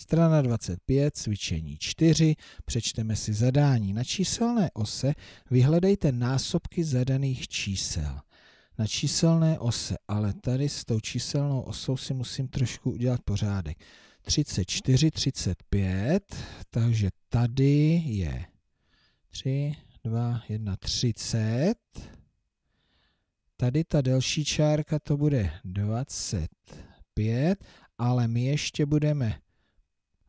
Strana 25, cvičení 4, přečteme si zadání. Na číselné ose vyhledejte násobky zadaných čísel. Na číselné ose, ale tady s tou číselnou osou si musím trošku udělat pořádek. 34, 35, takže tady je 3, 2, 1, 30. Tady ta delší čárka to bude 25, ale my ještě budeme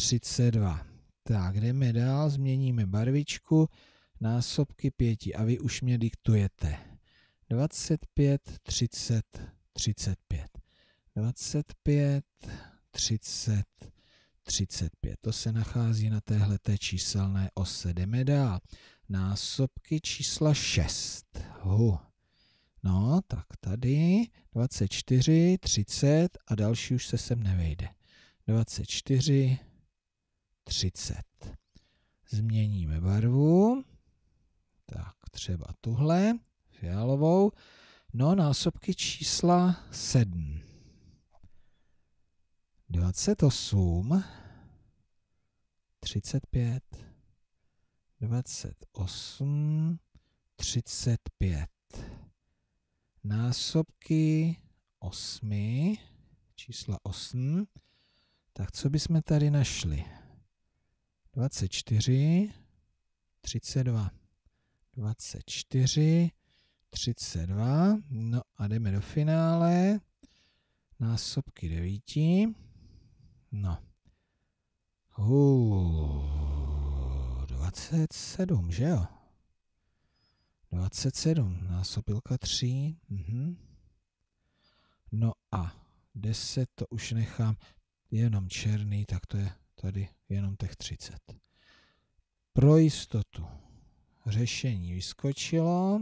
32. Tak, jdeme dál, změníme barvičku, násobky 5 a vy už mě diktujete. 25, 30, 35. 25, 30, 35. To se nachází na téhle číselné ose. Jdeme dál. Násobky čísla 6. Hu. No, tak tady 24, 30 a další už se sem nevejde. 24, 30. Změníme barvu. Tak třeba tuhle, fialovou. No, násobky čísla 7. 28, 35, 28, 35. Násobky 8, čísla 8. Tak co bychom tady našli? 24, 32. 24, 32. No a jdeme do finále. Násobky 9. No. Uh, 27, že jo? 27, násobilka 3. Mhm. No a 10 to už nechám jenom černý, tak to je tady jenom těch 30. Pro jistotu řešení vyskočilo,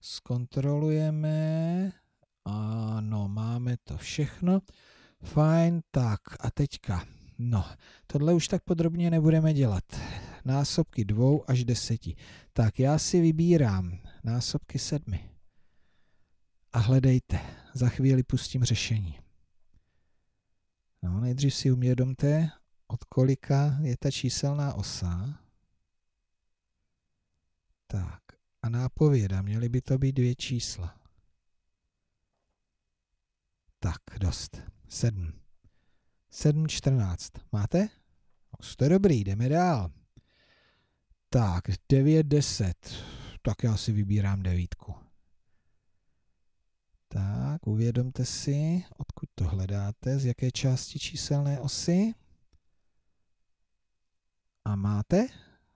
zkontrolujeme, ano, máme to všechno, fajn, tak a teďka, no, tohle už tak podrobně nebudeme dělat, násobky dvou až deseti. Tak já si vybírám násobky sedmi. A hledejte, za chvíli pustím řešení. No, nejdřív si umědomte, od kolika je ta číselná osa. Tak, a nápověda, měly by to být dvě čísla. Tak, dost. Sedm. Sedm čtrnáct. Máte? No, Jste dobrý, jdeme dál. Tak, devět deset. Tak já si vybírám devítku. Tak, uvědomte si, odkud to hledáte, z jaké části číselné osy. A máte?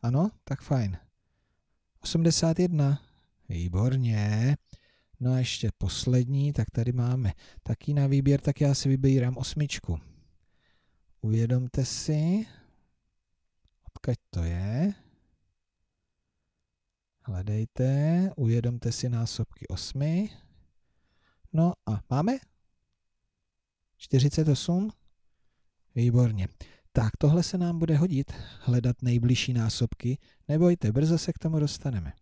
Ano, tak fajn. 81. Výborně. No a ještě poslední, tak tady máme taky na výběr, tak já si vybírám osmičku. Uvědomte si, odkaď to je. Hledejte, uvědomte si násobky osmi. No a máme 48. Výborně. Tak tohle se nám bude hodit, hledat nejbližší násobky, nebojte, brzo se k tomu dostaneme.